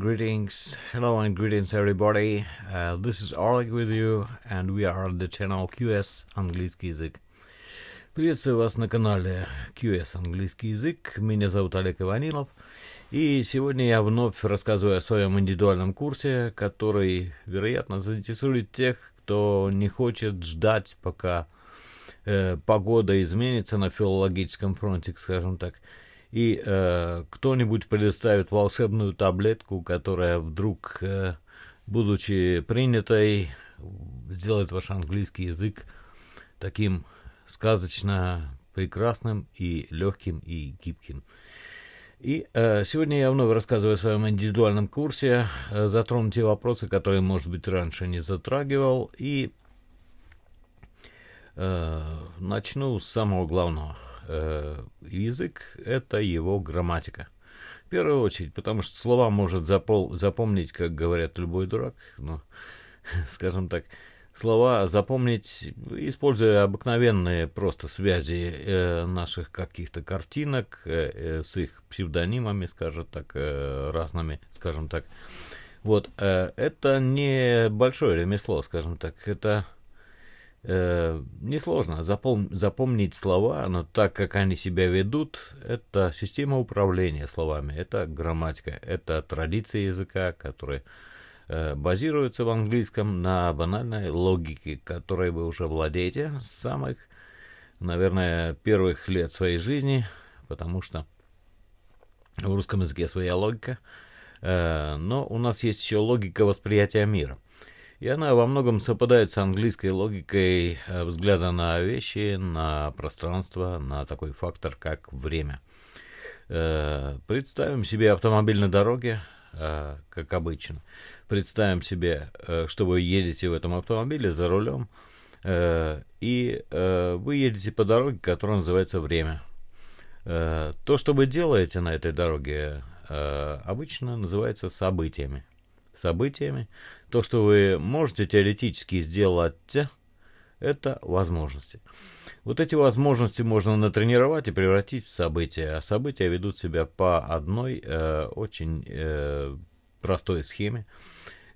Greetings, hello and greetings everybody. Uh, this is Oleg with you and we are on the channel QS английский язык. Приветствую вас на канале QS английский язык. Меня зовут Олег Иванилов. И сегодня я вновь рассказываю о своем индивидуальном курсе, который, вероятно, заинтересует тех, кто не хочет ждать, пока э, погода изменится на филологическом фронте, скажем так и э, кто-нибудь предоставит волшебную таблетку, которая вдруг, э, будучи принятой, сделает ваш английский язык таким сказочно прекрасным и легким и гибким. И э, сегодня я вновь рассказываю о своем индивидуальном курсе, э, затрону те вопросы, которые, может быть, раньше не затрагивал, и э, начну с самого главного – Э, язык – это его грамматика. В первую очередь, потому что слова может запол- запомнить, как говорят, любой дурак. Ну, скажем так, слова запомнить, используя обыкновенные просто связи э, наших каких-то картинок э, э с их псевдонимами, скажем так, э, разными, скажем так. Вот, э, это не большое ремесло, скажем так, это э, несложно запом, запомнить слова, но так как они себя ведут, это система управления словами, это грамматика, это традиция языка, которая э, базируется в английском на банальной логике, которой вы уже владеете с самых, наверное, первых лет своей жизни, потому что в русском языке своя логика, э, но у нас есть еще логика восприятия мира – и она во многом совпадает с английской логикой э, взгляда на вещи, на пространство, на такой фактор, как время. Э, представим себе автомобиль на дороге, э, как обычно. Представим себе, что вы едете в этом автомобиле за рулем, и вы едете по дороге, которая называется «Время». То, что вы делаете на этой дороге, обычно называется событиями событиями, то, что вы можете теоретически сделать, это возможности. Вот эти возможности можно натренировать и превратить в события, а события ведут себя по одной э, очень э, простой схеме,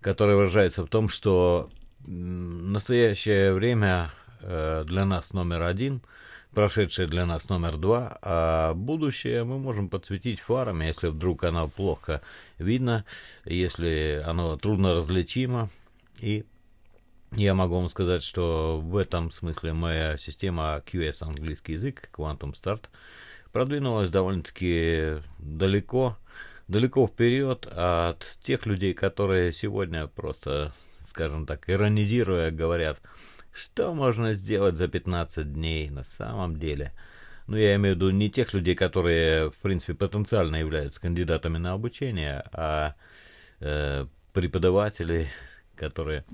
которая выражается в том, что настоящее время э, для нас номер один – прошедшее для нас номер два, а будущее мы можем подсветить фарами, если вдруг оно плохо видно, если оно трудно различимо. И я могу вам сказать, что в этом смысле моя система QS английский язык, Quantum Start, продвинулась довольно-таки далеко, далеко вперед от тех людей, которые сегодня просто, скажем так, иронизируя, говорят – что можно сделать за 15 дней на самом деле? Ну, я имею в виду не тех людей, которые, в принципе, потенциально являются кандидатами на обучение, а э, преподавателей, которые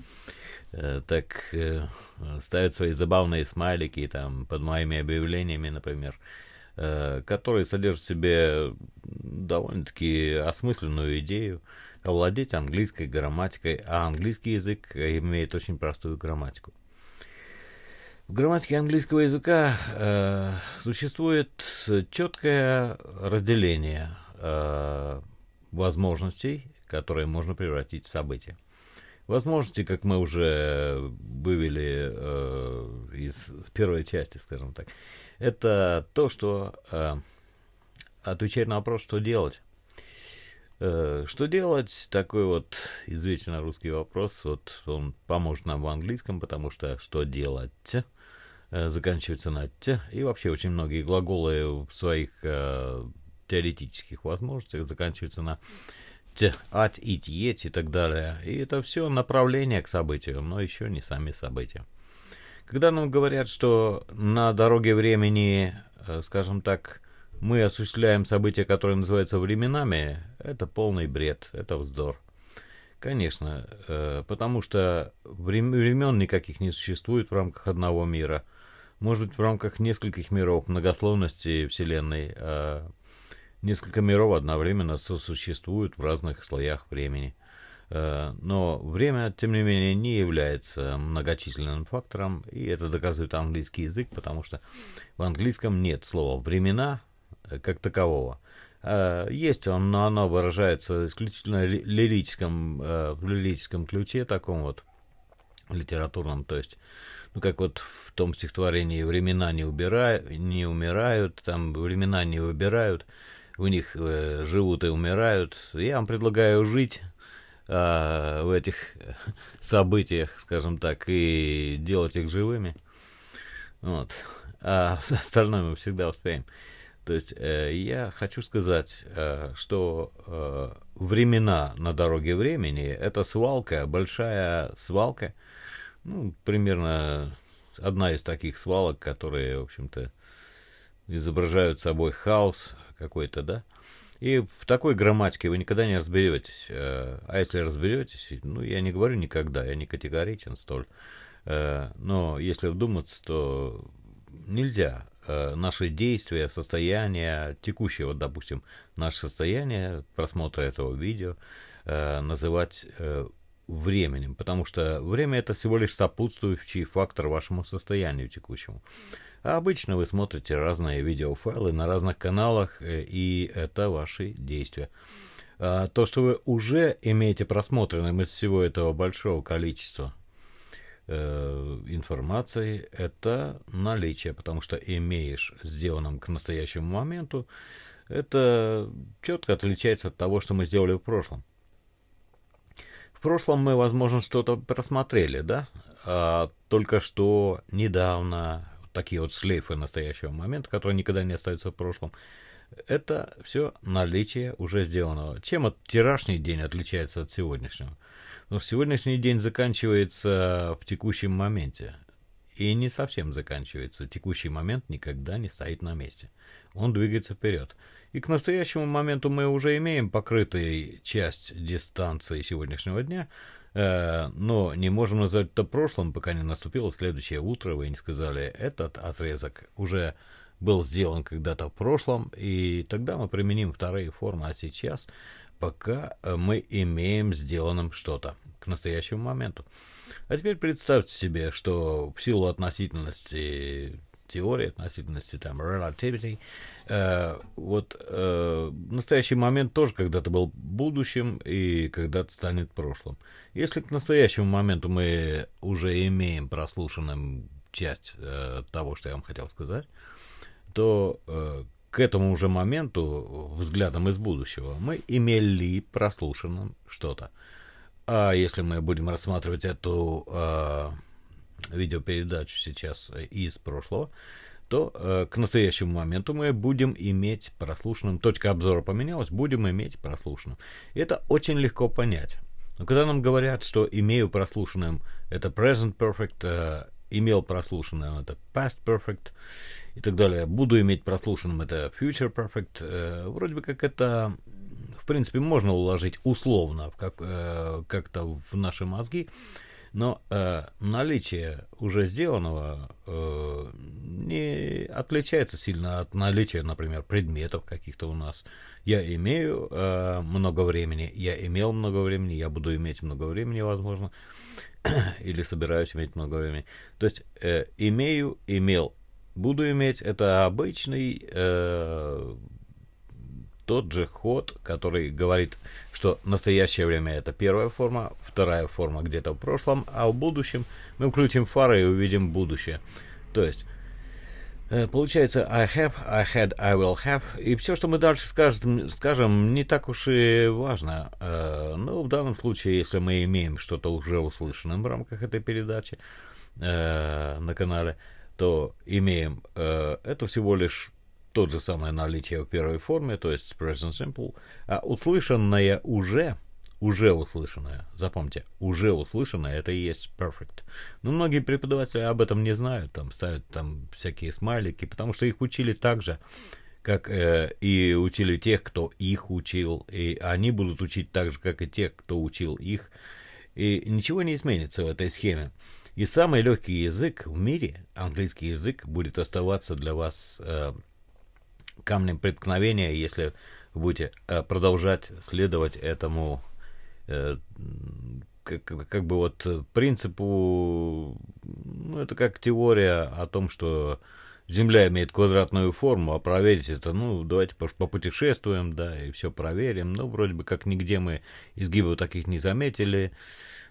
э, так э, ставят свои забавные смайлики там под моими объявлениями, например, э, которые содержат в себе довольно-таки осмысленную идею овладеть английской грамматикой, а английский язык имеет очень простую грамматику. В грамматике английского языка э, существует четкое разделение э, возможностей, которые можно превратить в события. Возможности, как мы уже вывели э, из первой части, скажем так, это то, что э, отвечает на вопрос, что делать. Э, что делать? Такой вот извечно русский вопрос. Вот он поможет нам в английском, потому что что делать – Э, заканчивается на «ть». И вообще очень многие глаголы в своих э, теоретических возможностях заканчиваются на «ть», «ать», «ить», «еть» и так далее. И это все направление к событию, но еще не сами события. Когда нам говорят, что на дороге времени, э, скажем так, мы осуществляем события, которые называются временами, это полный бред, это вздор. Конечно, э, потому что времен никаких не существует в рамках одного мира – может быть, в рамках нескольких миров многословности Вселенной, э, несколько миров одновременно сосуществуют в разных слоях времени. А, но время, тем не менее, не является многочисленным фактором, и это доказывает английский язык, потому что в английском нет слова «времена» как такового. А, есть он, но оно выражается исключительно лирическом, в лирическом ключе таком вот – литературном, то есть, ну, как вот в том стихотворении «Времена не, убирают, не умирают», там «Времена не выбирают», у них э, живут и умирают. Я вам предлагаю жить э, в этих э, событиях, скажем так, и делать их живыми. Вот. А остальное мы всегда успеем. То есть э, я хочу сказать, э, что э, времена на дороге времени – это свалка, большая свалка – ну, примерно одна из таких свалок, которые, в общем-то, изображают собой хаос какой-то, да? И в такой грамматике вы никогда не разберетесь. Э, а если разберетесь, ну, я не говорю никогда, я не категоричен столь. Э, но если вдуматься, то нельзя э, наши действия, состояние текущее, вот, допустим, наше состояние просмотра этого видео называть временем, потому что время это всего лишь сопутствующий фактор вашему состоянию текущему. А обычно вы смотрите разные видеофайлы на разных каналах, э, и это ваши действия. А, то, что вы уже имеете просмотренным из всего этого большого количества э, информации, это наличие, потому что имеешь сделанным к настоящему моменту, это четко отличается от того, что мы сделали в прошлом. В прошлом мы, возможно, что-то просмотрели, да? А, только что недавно такие вот шлейфы настоящего момента, которые никогда не остаются в прошлом, это все наличие уже сделанного. Чем от вчерашний день отличается от сегодняшнего? Ну, сегодняшний день заканчивается в текущем моменте. И не совсем заканчивается. Текущий момент никогда не стоит на месте. Он двигается вперед. И к настоящему моменту мы уже имеем покрытую часть дистанции сегодняшнего дня, э, но не можем назвать это прошлым, пока не наступило следующее утро, вы не сказали, этот отрезок уже был сделан когда-то в прошлом, и тогда мы применим вторые формы, а сейчас пока э, мы имеем сделанным что-то к настоящему моменту. А теперь представьте себе, что в силу относительности теории относительности, там, relativity. Э, вот э, настоящий момент тоже когда-то был будущим и когда-то станет прошлым. Если к настоящему моменту мы уже имеем прослушанным часть э, того, что я вам хотел сказать, то э, к этому уже моменту, взглядом из будущего, мы имели прослушанным что-то. А если мы будем рассматривать эту э, видеопередачу сейчас э, из прошлого, то э, к настоящему моменту мы будем иметь прослушанным, точка обзора поменялась, будем иметь прослушанным. Это очень легко понять. Но когда нам говорят, что имею прослушанным это present perfect, э, имел прослушанным это past perfect и так далее, буду иметь прослушанным это future perfect, э, вроде бы как это в принципе можно уложить условно как, э, как-то в наши мозги. Но э, наличие уже сделанного э, не отличается сильно от наличия, например, предметов каких-то у нас. Я имею э, много времени, я имел много времени, я буду иметь много времени, возможно, или собираюсь иметь много времени. То есть э, имею, имел, буду иметь, это обычный э, тот же ход, который говорит, что настоящее время это первая форма, вторая форма где-то в прошлом, а в будущем мы включим фары и увидим будущее. То есть э, Получается, I have, I had, I will have. И все, что мы дальше скажем, скажем не так уж и важно. Э, Но ну, в данном случае, если мы имеем что-то уже услышанное в рамках этой передачи э, на канале, то имеем. Это всего лишь тот же самое наличие в первой форме, то есть present simple, а услышанное уже, уже услышанное, запомните, уже услышанное, это и есть perfect. Но многие преподаватели об этом не знают, там ставят там всякие смайлики, потому что их учили так же, как э, и учили тех, кто их учил, и они будут учить так же, как и тех, кто учил их, и ничего не изменится в этой схеме. И самый легкий язык в мире, английский язык, будет оставаться для вас э, камнем преткновения, если вы будете э, продолжать следовать этому э, как, как бы вот принципу, ну это как теория о том, что Земля имеет квадратную форму, а проверить это, ну, давайте попутешествуем, да, и все проверим. Ну, вроде бы как нигде мы изгибов таких не заметили.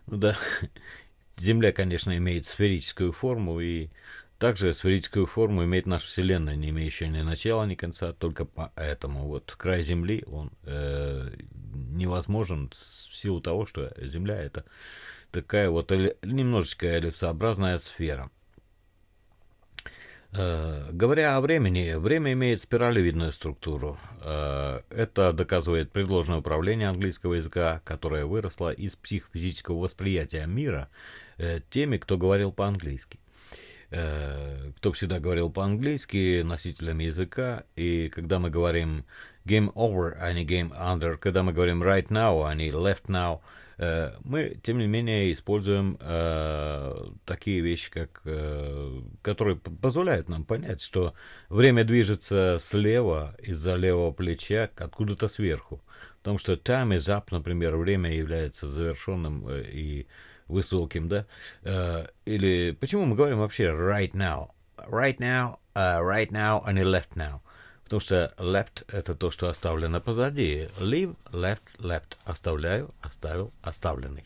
Ну, да, Земля, конечно, имеет сферическую форму, и также сферическую форму имеет наша Вселенная, не имеющая ни начала, ни конца, только поэтому вот край Земли, он э, невозможен в силу того, что Земля это такая вот немножечко эллипсообразная сфера. Э, говоря о времени, время имеет спиралевидную структуру. Э, это доказывает предложенное управление английского языка, которое выросло из психофизического восприятия мира э, теми, кто говорил по-английски э, кто всегда говорил по-английски, носителями языка. И когда мы говорим game over, а не game under, когда мы говорим right now, а не left now, э, мы, тем не менее, используем э, такие вещи, как, э, которые позволяют нам понять, что время движется слева, из-за левого плеча, откуда-то сверху. Потому что time is up, например, время является завершенным э, и э, высоким, да? Э, или почему мы говорим вообще right now? Right now, uh, right now, а не left now. Потому что left — это то, что оставлено позади. Leave, left, left. Оставляю, оставил, оставленный.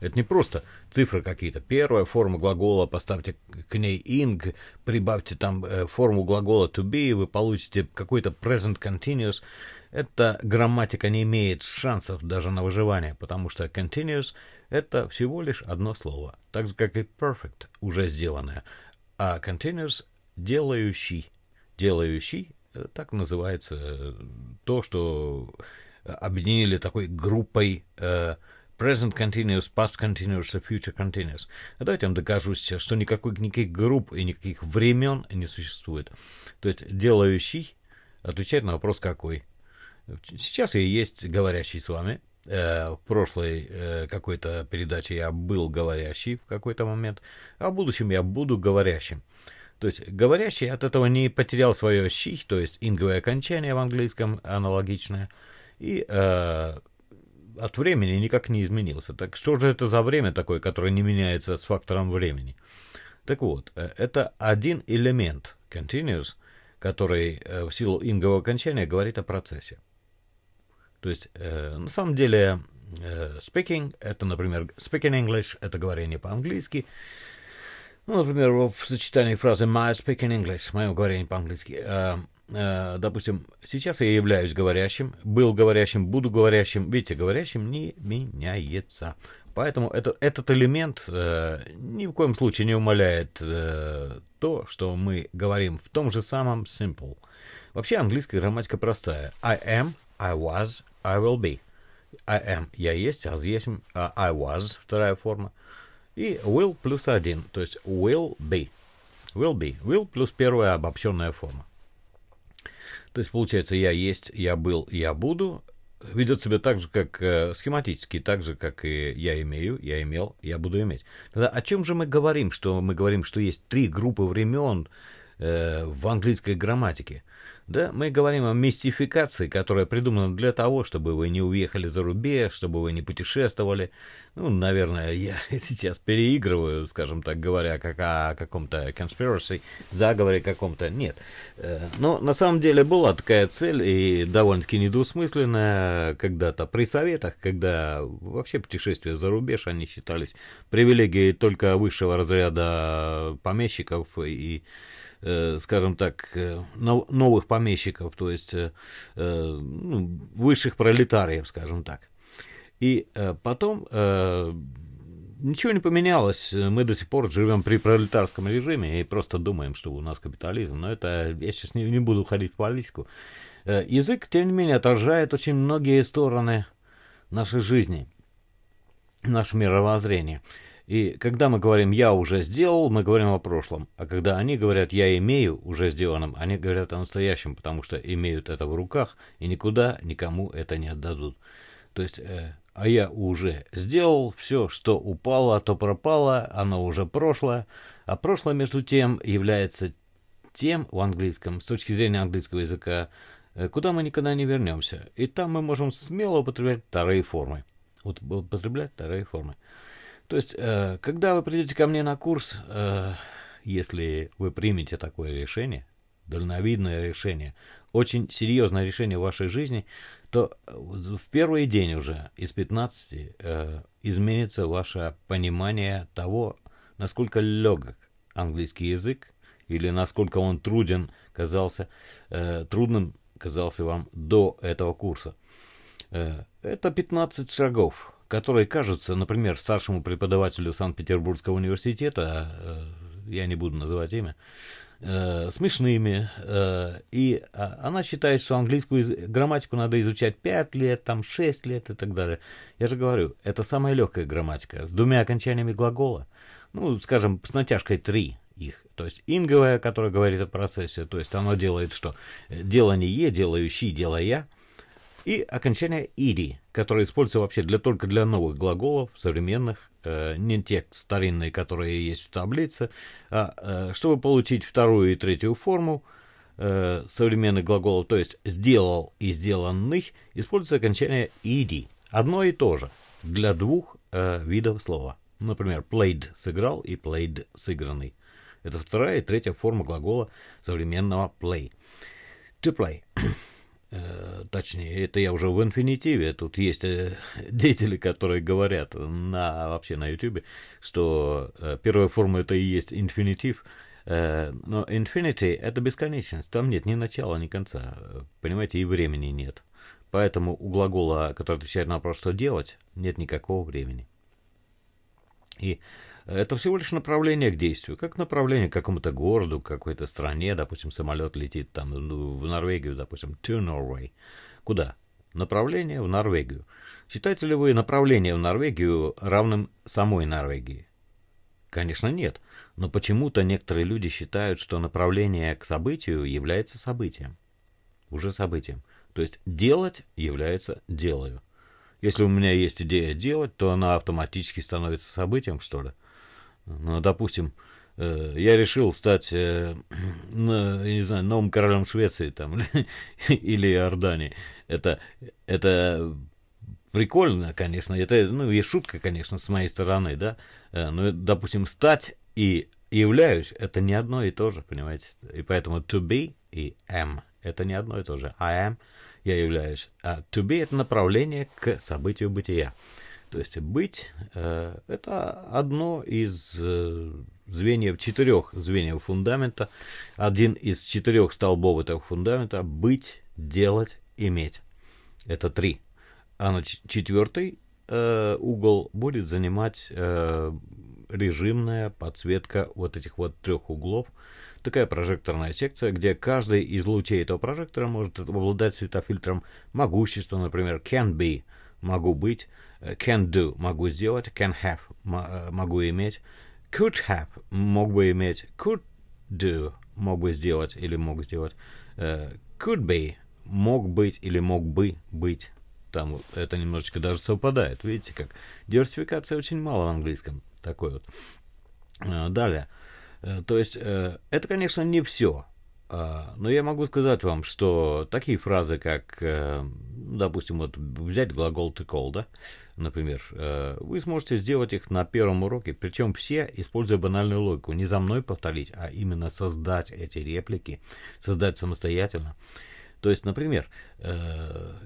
Это не просто цифры какие-то. Первая форма глагола, поставьте к ней ing, прибавьте там э, форму глагола to be, вы получите какой-то present continuous. Эта грамматика не имеет шансов даже на выживание, потому что continuous — это всего лишь одно слово, так же как и perfect уже сделанное, а continuous делающий. Делающий э, так называется э, то, что объединили такой группой э, present continuous, past continuous и future continuous. А давайте я вам докажу сейчас, что никакой, никаких групп и никаких времен не существует. То есть делающий отвечает на вопрос какой. Сейчас и есть говорящий с вами, Э, в прошлой э, какой-то передаче я был говорящий в какой-то момент, а в будущем я буду говорящим. То есть говорящий от этого не потерял свое щи, то есть инговое окончание в английском аналогичное, и э, от времени никак не изменился. Так что же это за время такое, которое не меняется с фактором времени? Так вот, э, это один элемент, continuous, который в силу ингового окончания говорит о процессе. То есть, э, на самом деле, э, speaking, это, например, speaking English, это говорение по-английски. Ну, например, в сочетании фразы my speaking English, мое говорение по-английски. Э, э, допустим, сейчас я являюсь говорящим, был говорящим, буду говорящим. Видите, говорящим не меняется. Поэтому это, этот элемент э, ни в коем случае не умаляет э, то, что мы говорим в том же самом simple. Вообще английская грамматика простая. I am I was, I will be. I am – я есть, аз есть, «А, I was – вторая форма. И will плюс один, то есть will be. Will be. Will плюс первая обобщенная форма. То есть получается я есть, я был, я буду. Ведет себя так же, как э, схематически, так же, как и я имею, я имел, я буду иметь. Тогда о чем же мы говорим? Что мы говорим, что есть три группы времен, Э, в английской грамматике. Да, мы говорим о мистификации, которая придумана для того, чтобы вы не уехали за рубеж, чтобы вы не путешествовали. Ну, наверное, я сейчас переигрываю, скажем так, говоря как о каком-то conspiracy, заговоре каком-то. Нет. Э, но на самом деле была такая цель, и довольно-таки недвусмысленная когда-то при советах, когда вообще путешествия за рубеж, они считались привилегией только высшего разряда помещиков и Э, скажем так, э, новых помещиков, то есть э, ну, высших пролетариев, скажем так. И потом ничего не поменялось. Мы до сих пор живем при пролетарском режиме и просто думаем, что у нас капитализм. Но это я сейчас не, не буду ходить в политику. Язык, тем не менее, отражает очень многие стороны нашей жизни, наше мировоззрение. И когда мы говорим «я уже сделал», мы говорим о прошлом. А когда они говорят «я имею» уже сделанным, они говорят о настоящем, потому что имеют это в руках и никуда никому это не отдадут. То есть э, «а я уже сделал», все, что упало, то пропало, оно уже прошлое. А прошлое, между тем, является тем в английском, с точки зрения английского языка, э, куда мы никогда не вернемся. И там мы можем смело употреблять вторые формы. Э, употреблять вторые формы. То есть, э, когда вы придете ко мне на курс, э, если вы примете такое решение, дальновидное решение, очень серьезное решение в вашей жизни, то э, в первый день уже из 15 э, изменится ваше понимание того, насколько легок английский язык или насколько он труден казался, э, трудным казался вам до этого курса. Э, это 15 шагов которые кажутся, например, старшему преподавателю Санкт-Петербургского университета, э, я не буду называть имя, э, смешными. Э, и а, она считает, что английскую грамматику надо изучать 5 лет, там 6 лет и так далее. Я же говорю, это самая легкая грамматика с двумя окончаниями глагола. Ну, скажем, с натяжкой 3 их. То есть инговая, которая говорит о процессе, то есть оно делает что? Дело не е, делаю дело я. И окончание ири, которые используются вообще для, только для новых глаголов, современных, э, не те старинные, которые есть в таблице. А, э, чтобы получить вторую и третью форму э, современных глаголов, то есть «сделал» и «сделанных», используется окончание «иди». Одно и то же для двух э, видов слова. Например, played – сыграл и played – сыгранный. Это вторая и третья форма глагола современного play. To play. Э, точнее, это я уже в инфинитиве, тут есть э, деятели, которые говорят на, вообще на ютюбе, что э, первая форма это и есть инфинитив, но infinity — это бесконечность, там нет ни начала, ни конца, понимаете, и времени нет. Поэтому у глагола, который отвечает на вопрос «что делать», нет никакого времени. И это всего лишь направление к действию, как направление к какому-то городу, к какой-то стране, допустим, самолет летит там ну, в Норвегию, допустим, to Norway. Куда? Направление в Норвегию. Считаете ли вы направление в Норвегию равным самой Норвегии? Конечно, нет. Но почему-то некоторые люди считают, что направление к событию является событием. Уже событием. То есть делать является делаю. Если у меня есть идея делать, то она автоматически становится событием, что ли? Ну, допустим, э, я решил стать, э, я не знаю, новым королем Швеции там, или Иордании. Это, это прикольно, конечно, это, ну, и шутка, конечно, с моей стороны, да, э, но, допустим, стать и являюсь, это не одно и то же, понимаете, и поэтому to be и am, это не одно и то же, I am, я являюсь, а to be это направление к событию бытия. То есть быть э, это одно из э, звеньев, четырех звеньев фундамента. Один из четырех столбов этого фундамента – быть, делать, иметь. Это три. А на четвертый э, угол будет занимать режимная подсветка вот этих вот трех углов. Такая прожекторная секция, где каждый из лучей этого прожектора может обладать светофильтром могущества, например, can be – могу быть, э, can do могу сделать, can have э, могу иметь, could have мог бы иметь, could do мог бы сделать или мог сделать, э, could be мог быть или мог бы быть. Там это немножечко даже совпадает. Видите, как Диверсификация очень мало в английском. Такой вот. Далее. То есть, это, конечно, не все. А, но я могу сказать вам, что такие фразы, как, э, допустим, вот взять глагол to call, да, например, э, вы сможете сделать их на первом уроке, причем все, используя банальную логику, не за мной повторить, а именно создать эти реплики, создать самостоятельно. То есть, например, э,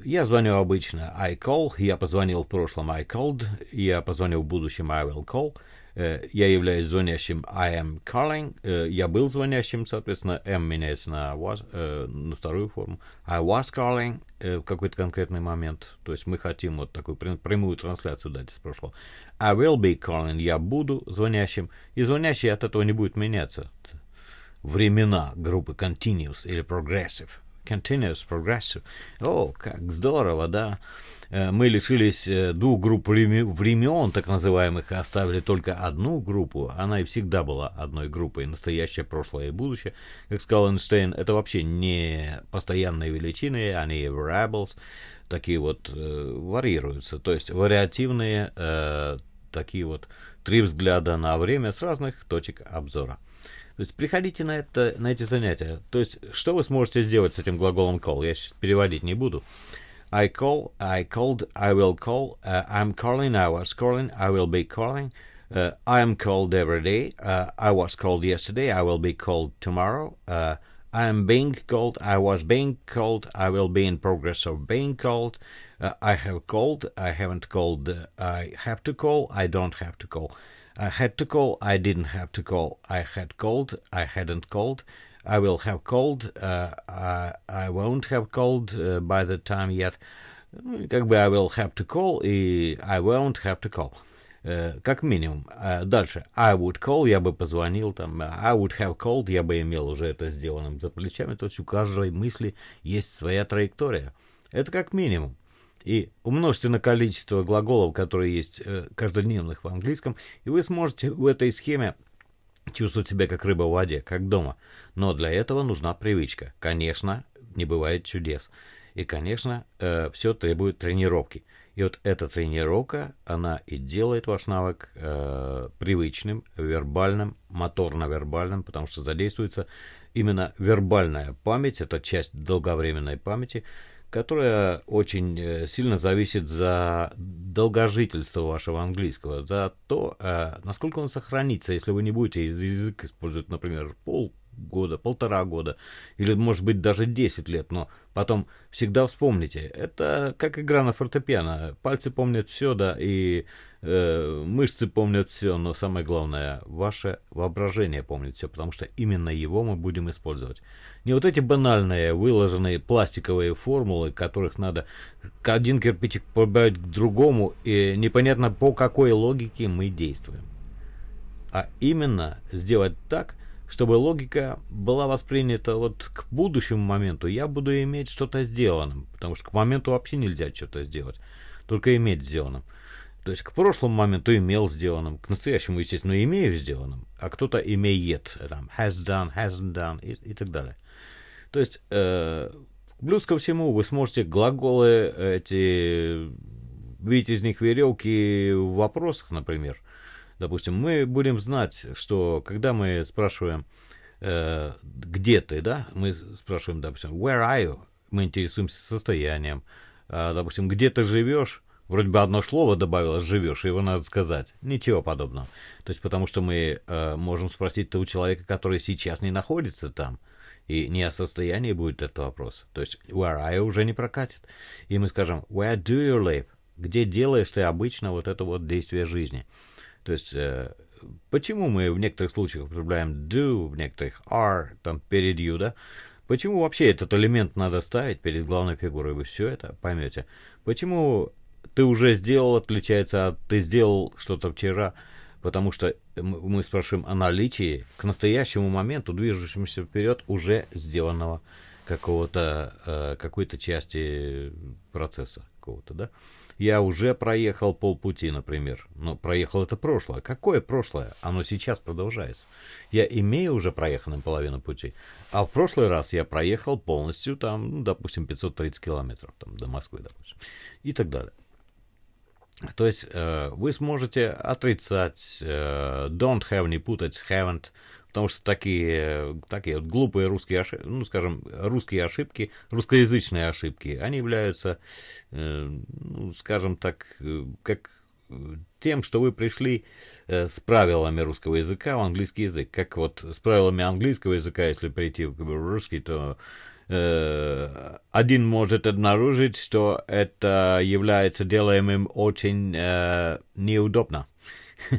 я звоню обычно I call, я позвонил в прошлом I called, я позвоню в будущем I will call – Э, я являюсь звонящим I am calling, э, я был звонящим, соответственно, M меняется на was, э, на вторую форму. I was calling в какой-то конкретный момент, то есть мы хотим вот такую прямую трансляцию дать из прошлого. I will be calling, я буду звонящим, и звонящий от этого не будет меняться. Времена группы Continuous или Progressive. Continuous Progressive. О, как здорово, да. Э, мы лишились э, двух групп времен, так называемых, и оставили только одну группу. Она и всегда была одной группой. Настоящее, прошлое и будущее. Как сказал Эйнштейн, это вообще не постоянные величины, они variables, такие вот э, варьируются. То есть вариативные э, такие вот три взгляда на время с разных точек обзора. То есть приходите на, это, на эти занятия. То есть что вы сможете сделать с этим глаголом call? Я сейчас переводить не буду. I call, I called, I will call, uh, I'm calling, I was calling, I will be calling, uh, I'm called every day, uh, I was called yesterday, I will be called tomorrow, uh, I'm being called, I was being called, I will be in progress of being called, uh, I have called, I haven't called, uh, I have to call, I don't have to call. I had to call, I didn't have to call. I had called, I hadn't called. I will have called, uh, I, I won't have called uh, by the time yet. Как бы I will have to call и I won't have to call. Uh, как минимум. Uh, дальше. I would call, я бы позвонил там. I would have called, я бы имел уже это сделанным за плечами. То есть у каждой мысли есть своя траектория. Это как минимум. и умножьте на количество глаголов, которые есть э, каждодневных в английском, и вы сможете в этой схеме чувствовать себя как рыба в воде, как дома. Но для этого нужна привычка. Конечно, не бывает чудес. И, конечно, э, все требует тренировки. И вот эта тренировка, она и делает ваш навык э, привычным, вербальным, моторно-вербальным, потому что задействуется именно вербальная память, это часть долговременной памяти, которая очень э, сильно зависит за долгожительство вашего английского, за то, э, насколько он сохранится, если вы не будете язык использовать, например, полгода, полтора года, или, может быть, даже 10 лет, но потом всегда вспомните. Это как игра на фортепиано. Пальцы помнят все, да, и Э, мышцы помнят все, но самое главное, ваше воображение помнит все, потому что именно его мы будем использовать. Не вот эти банальные, выложенные пластиковые формулы, которых надо один кирпичик прибавить к другому, и непонятно по какой логике мы действуем. А именно сделать так, чтобы логика была воспринята вот к будущему моменту, я буду иметь что-то сделанным, потому что к моменту вообще нельзя что-то сделать, только иметь сделанным. То есть к прошлому моменту имел сделанным, к настоящему, естественно, имею сделанным, а кто-то имеет, там, has done, hasn't done и, и так далее. То есть э, плюс ко всему вы сможете глаголы эти, видеть из них веревки в вопросах, например. Допустим, мы будем знать, что когда мы спрашиваем, э, где ты, да, мы спрашиваем, допустим, where are you, мы интересуемся состоянием, а, допустим, где ты живешь, Вроде бы одно слово добавилось «живешь», его надо сказать. Ничего подобного. То есть потому что мы э, можем спросить-то у человека, который сейчас не находится там, и не о состоянии будет этот вопрос. То есть «where I" уже не прокатит. И мы скажем «where do you live?» Где делаешь ты обычно вот это вот действие жизни? То есть э, почему мы в некоторых случаях употребляем «do», в некоторых «are», там перед «you», да? Почему вообще этот элемент надо ставить перед главной фигурой? Вы все это поймете. Почему ты уже сделал отличается от ты сделал что-то вчера, потому что мы спрашиваем о наличии к настоящему моменту, движущемуся вперед, уже сделанного какого-то, э, какой-то части процесса какого-то, да? Я уже проехал полпути, например. Но проехал это прошлое. Какое прошлое? Оно сейчас продолжается. Я имею уже проеханным половину пути. А в прошлый раз я проехал полностью там, ну, допустим, 530 километров там, до Москвы, допустим. И так далее. То есть э, вы сможете отрицать э, don't have, не путать haven't, потому что такие, такие вот глупые русские ошибки, ну, скажем, русские ошибки, русскоязычные ошибки, они являются, э, ну, скажем так, как тем, что вы пришли с правилами русского языка в английский язык. Как вот с правилами английского языка, если прийти в русский, то Э, один может обнаружить, что это является делаемым очень э, неудобно.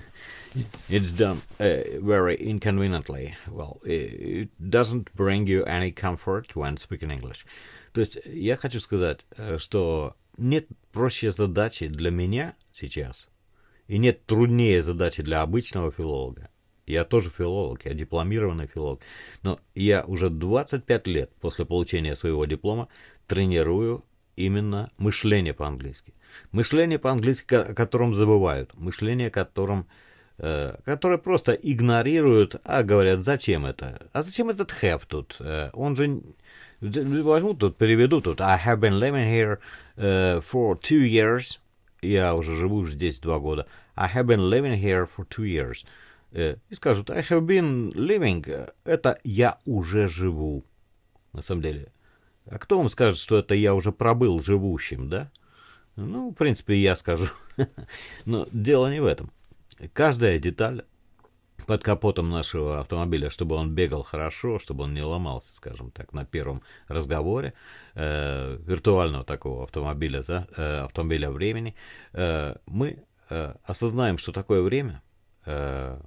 It's done uh, very inconveniently. Well, it doesn't bring you any comfort when speaking English. То есть я хочу сказать, что нет проще задачи для меня сейчас, и нет труднее задачи для обычного филолога, я тоже филолог, я дипломированный филолог. Но я уже 25 лет после получения своего диплома тренирую именно мышление по-английски. Мышление по-английски, о котором забывают. Мышление, которым, э, которое просто игнорируют, а говорят, зачем это? А зачем этот have тут? Э, он же... Возьму тут, переведу тут. I have been living here uh, for two years. Я уже живу здесь два года. I have been living here for two years. Uh, Э, и скажут «I have been living» э, — это «я уже живу». На самом деле, а кто вам скажет, что это «я уже пробыл живущим», да? Ну, в принципе, я скажу. Но дело не в этом. Каждая деталь под капотом нашего автомобиля, чтобы он бегал хорошо, чтобы он не ломался, скажем так, на первом разговоре э, виртуального такого автомобиля, да, э, автомобиля времени, э, мы э, осознаем, что такое время, э,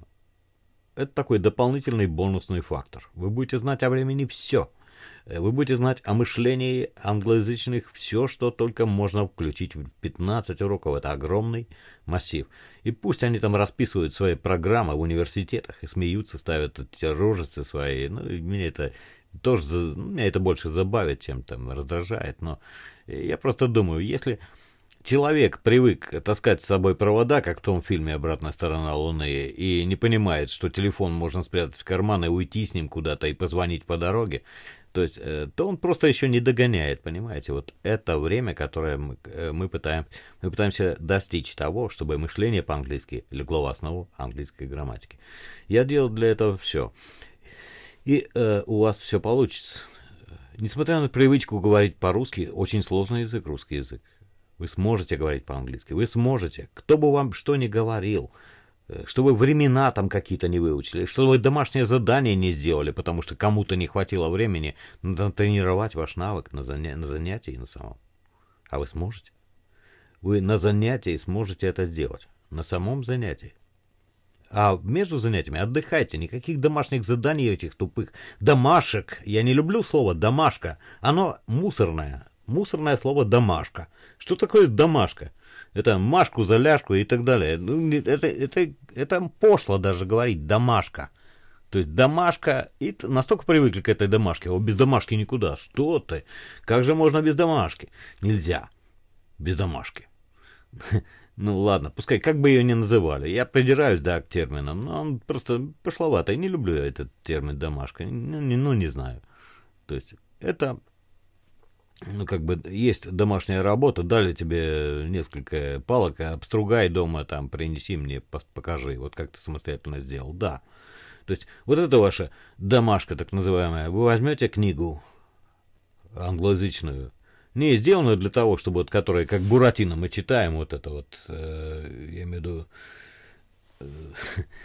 это такой дополнительный бонусный фактор. Вы будете знать о времени все. Э, вы будете знать о мышлении англоязычных все, что только можно включить в 15 уроков. Это огромный массив. И пусть они там расписывают свои программы в университетах и смеются, ставят эти рожицы свои. Ну, меня это тоже, ну, меня это больше забавит, чем там раздражает. Но э, я просто думаю, если человек привык таскать с собой провода, как в том фильме «Обратная сторона Луны», и не понимает, что телефон можно спрятать в карман и уйти с ним куда-то и позвонить по дороге, то есть, э, то он просто еще не догоняет, понимаете? Вот это время, которое мы, э, мы, пытаем, мы пытаемся достичь того, чтобы мышление по-английски легло в основу английской грамматики. Я делал для этого все. И э, у вас все получится. Несмотря на привычку говорить по-русски, очень сложный язык, русский язык. Вы сможете говорить по-английски, вы сможете. Кто бы вам что ни говорил, э, чтобы времена там какие-то не выучили, чтобы вы домашнее задание не сделали, потому что кому-то не хватило времени тренировать ваш навык на, заня- на занятии на самом. А вы сможете? Вы на занятии сможете это сделать. На самом занятии. А между занятиями отдыхайте, никаких домашних заданий этих тупых. Домашек, я не люблю слово домашка, оно мусорное, мусорное слово «домашка». Что такое «домашка»? Это «машку», «заляшку» и так далее. Ну, это, это, это пошло даже говорить «домашка». То есть домашка, и настолько привыкли к этой домашке, о, без домашки никуда, что ты, как же можно без домашки? Нельзя, без домашки. Ну ладно, пускай как бы ее ни называли, я придираюсь, да, к терминам, но он просто пошловатый не люблю этот термин домашка, ну, ну, не знаю. То есть это ну, как бы есть домашняя работа, дали тебе несколько палок, обстругай дома, там, принеси мне, покажи, вот как ты самостоятельно сделал, да. То есть вот это ваша домашка, так называемая, вы возьмете книгу англоязычную, не сделанную для того, чтобы вот, которая, как Буратино мы читаем, вот это вот, э, я имею в виду, э,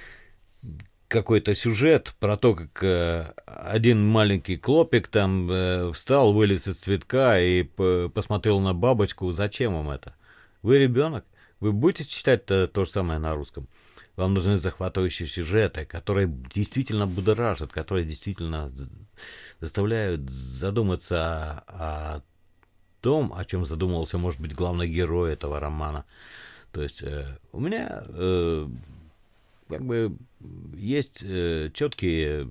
какой-то сюжет про то, как э, один маленький клопик там э, встал, вылез из цветка и посмотрел на бабочку. Зачем вам это? Вы ребенок? Вы будете читать -то, то же самое на русском? Вам нужны захватывающие сюжеты, которые действительно будоражат, которые действительно заставляют задуматься о, о том, о чем задумывался, может быть, главный герой этого романа. То есть э, у меня э, как бы есть э, четкие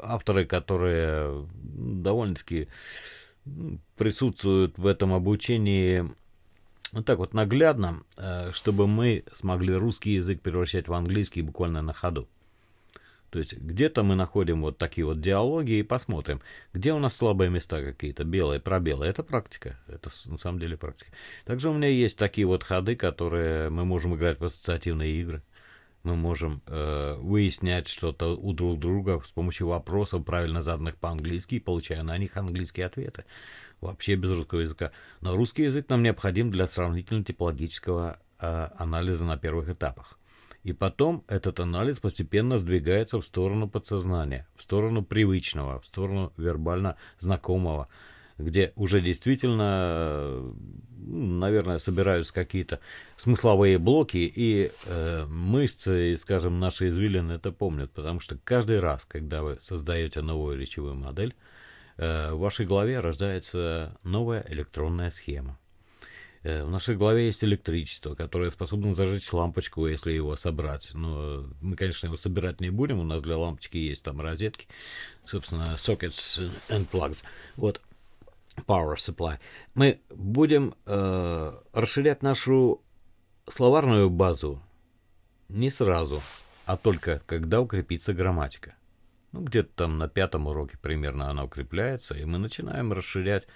авторы, которые ну, довольно-таки ну, присутствуют в этом обучении вот так вот наглядно, э, чтобы мы смогли русский язык превращать в английский буквально на ходу. То есть где-то мы находим вот такие вот диалоги и посмотрим, где у нас слабые места какие-то, белые, пробелы. Это практика, это на самом деле практика. Также у меня есть такие вот ходы, которые мы можем играть в ассоциативные игры – мы можем э, выяснять что-то у друг друга с помощью вопросов, правильно заданных по-английски, получая на них английские ответы. Вообще без русского языка. Но русский язык нам необходим для сравнительно-типологического э, анализа на первых этапах. И потом этот анализ постепенно сдвигается в сторону подсознания, в сторону привычного, в сторону вербально знакомого где уже действительно, ну, наверное, собираются какие-то смысловые блоки, и э, мышцы, скажем, наши извилины это помнят, потому что каждый раз, когда вы создаете новую речевую модель, э, в вашей голове рождается новая электронная схема. Э, в нашей голове есть электричество, которое способно зажечь лампочку, если его собрать. Но мы, конечно, его собирать не будем. У нас для лампочки есть там розетки, собственно, sockets and plugs. Вот. Power Supply, мы будем э, расширять нашу словарную базу не сразу, а только когда укрепится грамматика. Ну, где-то там на пятом уроке примерно она укрепляется, и мы начинаем расширять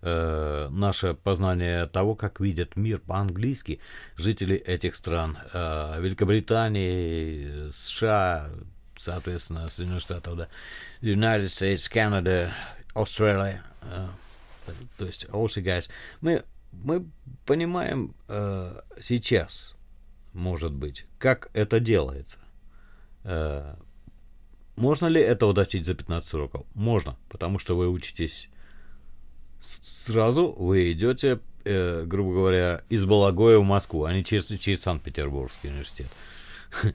э, наше познание того, как видят мир по-английски жители этих стран. Э, Великобритании, США, соответственно, Соединенных Штатов, да, United States, Canada, Australia. Э, то есть also guys, мы, мы понимаем э, сейчас, может быть, как это делается. Э, можно ли этого достичь за 15 уроков? Можно, потому что вы учитесь сразу, вы идете, э, грубо говоря, из Балагоя в Москву, а не через, через Санкт-Петербургский университет.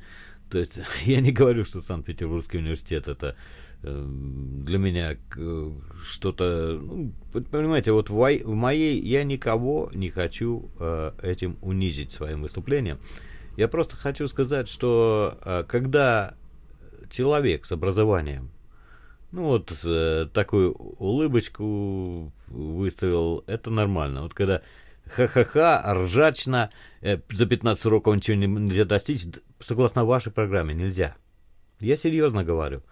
То есть я не говорю, что Санкт-Петербургский университет это Эм, для меня э, что-то, ну, понимаете, вот в моей я никого не хочу э, этим унизить своим выступлением. Я просто хочу сказать, что э, когда человек с образованием, ну вот такую улыбочку выставил, это нормально. Вот когда ха-ха-ха, ржачно, за 15 уроков ничего нельзя достичь, согласно вашей программе, нельзя. Я серьезно говорю.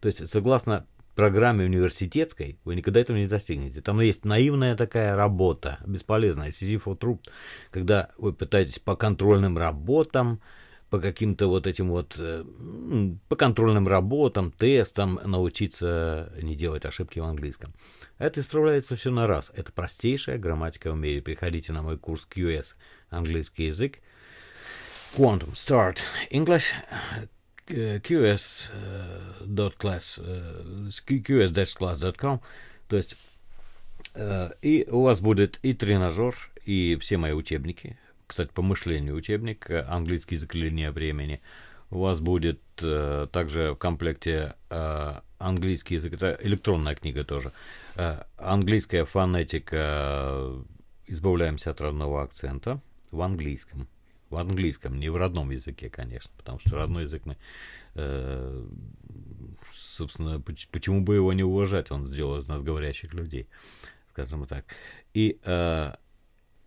То есть, согласно программе университетской, вы никогда этого не достигнете. Там есть наивная такая работа, бесполезная, сизифов труп, когда вы пытаетесь по контрольным работам, по каким-то вот этим вот, э, по контрольным работам, тестам научиться не делать ошибки в английском. Это исправляется все на раз. Это простейшая грамматика в мире. Приходите на мой курс QS, английский язык, Quantum Start English, qs.class, э, э, qs-class.com, то есть э, и у вас будет и тренажер, и все мои учебники. Кстати, по мышлению учебник «Английский язык линия времени». У вас будет также в комплекте английский язык, это электронная книга тоже, английская фонетика «Избавляемся от родного акцента» в английском в английском, не в родном языке, конечно, потому что родной язык мы, э, собственно, почему бы его не уважать, он сделал из нас говорящих людей, скажем так. И, э,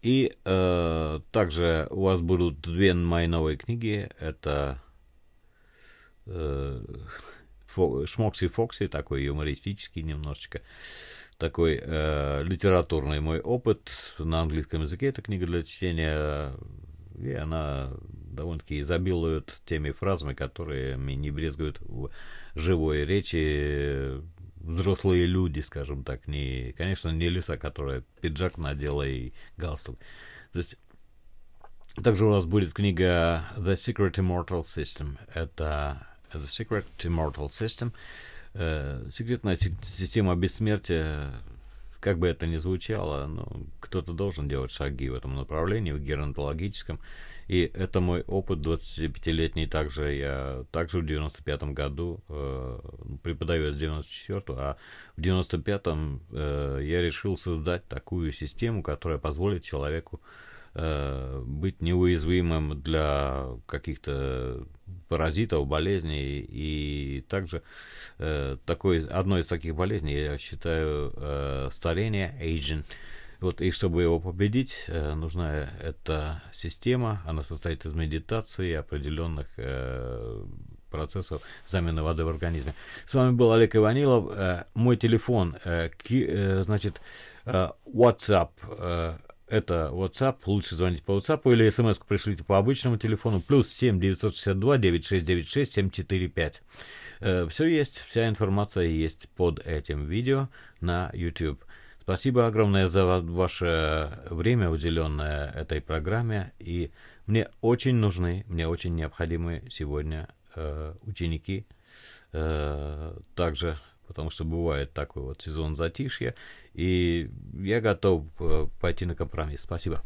и э, также у вас будут две мои новые книги, это э, Фо, Шмокси Фокси, такой юмористический немножечко, такой э, литературный мой опыт на английском языке. Это книга для чтения и она довольно-таки изобилует теми фразами, которыми не брезгуют в живой речи э, взрослые люди, скажем так. Не, конечно, не лиса, которая пиджак надела и галстук. То есть также у нас будет книга The Secret Immortal System. Это The Secret Immortal System. Э, Секретная система бессмертия как бы это ни звучало, ну, кто-то должен делать шаги в этом направлении, в геронтологическом. И это мой опыт 25-летний. Также я также в 95-м году э, преподаю с 94-го, а в 95-м э, я решил создать такую систему, которая позволит человеку Э, быть неуязвимым для каких-то паразитов, болезней. И также э, такой, одной из таких болезней, я считаю, э, старение, aging. Вот, и чтобы его победить, э, нужна эта система. Она состоит из медитации определенных э, процессов замены воды в организме. С вами был Олег Иванилов. Э, мой телефон, э, ки, э, значит, WhatsApp это WhatsApp, лучше звоните по WhatsApp или смс пришлите по обычному телефону, плюс 7 962 9696 745. Э, все есть, вся информация есть под этим видео на YouTube. Спасибо огромное за ваше время, уделенное этой программе, и мне очень нужны, мне очень необходимы сегодня э, ученики, э, также потому что бывает такой вот сезон затишья, и я готов э, пойти на компромисс. Спасибо.